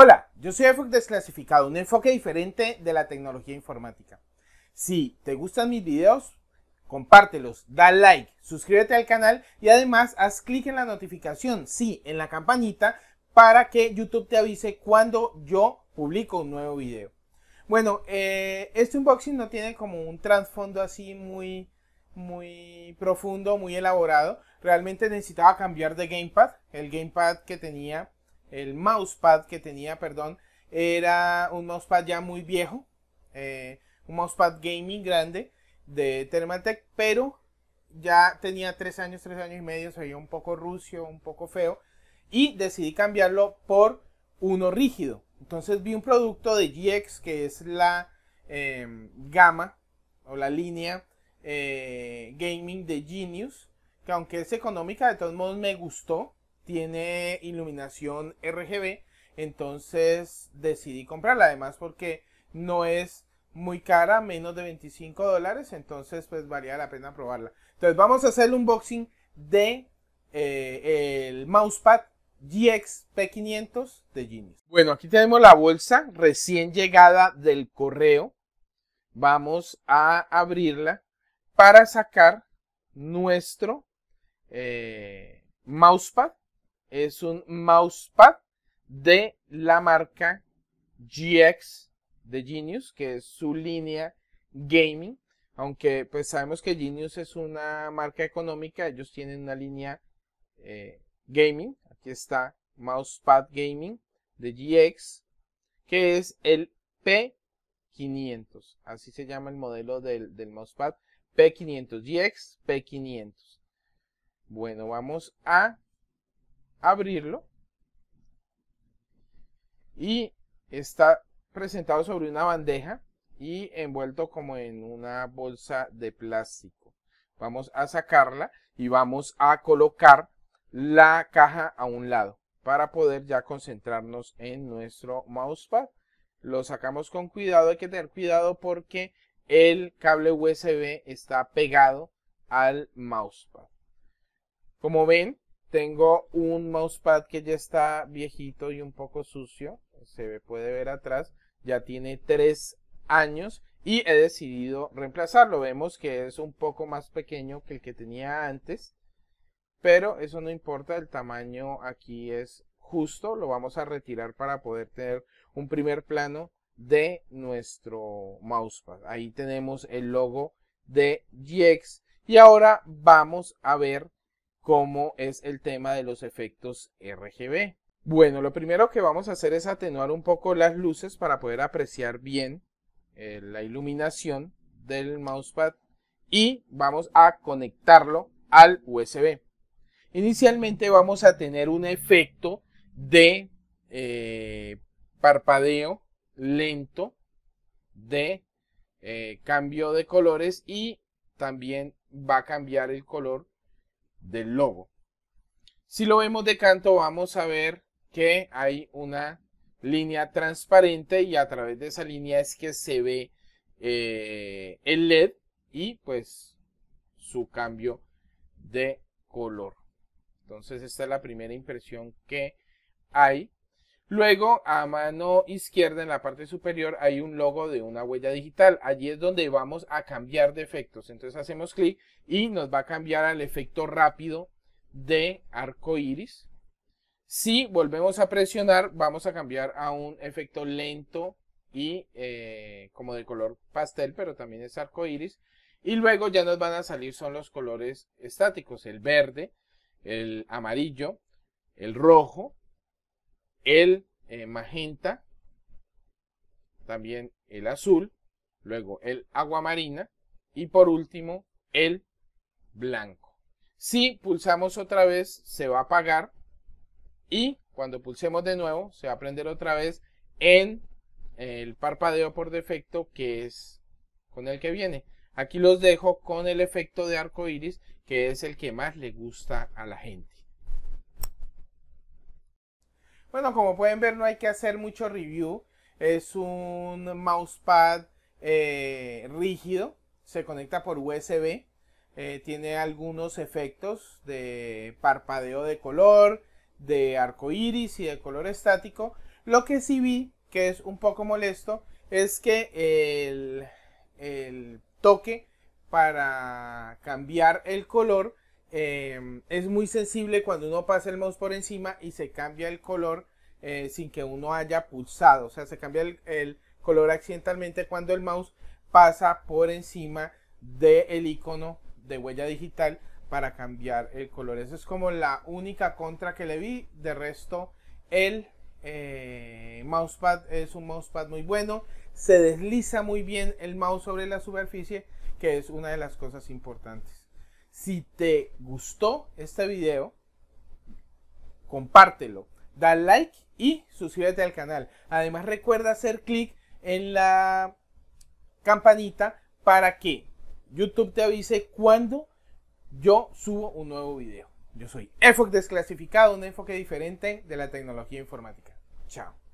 Hola, yo soy EFOC Desclasificado, un enfoque diferente de la tecnología informática. Si te gustan mis videos, compártelos, da like, suscríbete al canal y además haz clic en la notificación, sí, en la campanita, para que YouTube te avise cuando yo publico un nuevo video. Bueno, eh, este unboxing no tiene como un trasfondo así muy, muy profundo, muy elaborado. Realmente necesitaba cambiar de gamepad, el gamepad que tenía el mousepad que tenía, perdón, era un mousepad ya muy viejo, eh, un mousepad gaming grande de Thermaltake, pero ya tenía tres años, tres años y medio, se veía un poco rucio, un poco feo, y decidí cambiarlo por uno rígido. Entonces vi un producto de GX que es la em, gama o la línea eh, gaming de Genius, que aunque es económica, de todos modos me gustó tiene iluminación RGB, entonces decidí comprarla, además porque no es muy cara, menos de 25 dólares, entonces pues valía la pena probarla. Entonces vamos a hacer el unboxing de eh, el mousepad GX-P500 de Genius. Bueno, aquí tenemos la bolsa recién llegada del correo. Vamos a abrirla para sacar nuestro eh, mousepad es un mousepad de la marca GX de Genius, que es su línea gaming. Aunque pues sabemos que Genius es una marca económica, ellos tienen una línea eh, gaming. Aquí está Mousepad Gaming de GX, que es el P500. Así se llama el modelo del, del mousepad P500 GX P500. Bueno, vamos a abrirlo y está presentado sobre una bandeja y envuelto como en una bolsa de plástico. Vamos a sacarla y vamos a colocar la caja a un lado para poder ya concentrarnos en nuestro mousepad. Lo sacamos con cuidado, hay que tener cuidado porque el cable USB está pegado al mousepad. Como ven, tengo un mousepad que ya está viejito y un poco sucio. Se puede ver atrás. Ya tiene tres años y he decidido reemplazarlo. Vemos que es un poco más pequeño que el que tenía antes. Pero eso no importa, el tamaño aquí es justo. Lo vamos a retirar para poder tener un primer plano de nuestro mousepad. Ahí tenemos el logo de GX. Y ahora vamos a ver como es el tema de los efectos RGB. Bueno, lo primero que vamos a hacer es atenuar un poco las luces para poder apreciar bien eh, la iluminación del mousepad y vamos a conectarlo al USB. Inicialmente vamos a tener un efecto de eh, parpadeo lento, de eh, cambio de colores y también va a cambiar el color del logo. Si lo vemos de canto vamos a ver que hay una línea transparente y a través de esa línea es que se ve eh, el LED y pues su cambio de color. Entonces esta es la primera impresión que hay Luego, a mano izquierda en la parte superior hay un logo de una huella digital. Allí es donde vamos a cambiar de efectos. Entonces hacemos clic y nos va a cambiar al efecto rápido de arco iris. Si volvemos a presionar, vamos a cambiar a un efecto lento y eh, como de color pastel, pero también es arco iris. Y luego ya nos van a salir son los colores estáticos, el verde, el amarillo, el rojo el eh, magenta, también el azul, luego el agua marina y por último el blanco. Si pulsamos otra vez se va a apagar y cuando pulsemos de nuevo se va a prender otra vez en el parpadeo por defecto que es con el que viene. Aquí los dejo con el efecto de arco iris que es el que más le gusta a la gente. Bueno, como pueden ver, no hay que hacer mucho review. Es un mousepad eh, rígido. Se conecta por USB. Eh, tiene algunos efectos de parpadeo de color, de arco iris y de color estático. Lo que sí vi que es un poco molesto es que el toque para cambiar el color Em, es muy sensible cuando uno pasa el mouse por encima y se cambia el color eh, sin que uno haya pulsado. O sea, se cambia el, color accidentalmente cuando el mouse pasa por encima del icono de huella digital para cambiar el color. esa es como la única contra que le vi. De resto, el eh, mousepad es un mousepad muy bueno. Se desliza muy bien el mouse sobre la superficie, que es una de las cosas importantes. Si te gustó este video, compártelo, da like y suscríbete al canal. Además recuerda hacer clic en la campanita para que YouTube te avise cuando yo subo un nuevo video. Yo soy EFOC Desclasificado, un enfoque diferente de la tecnología informática. Chao.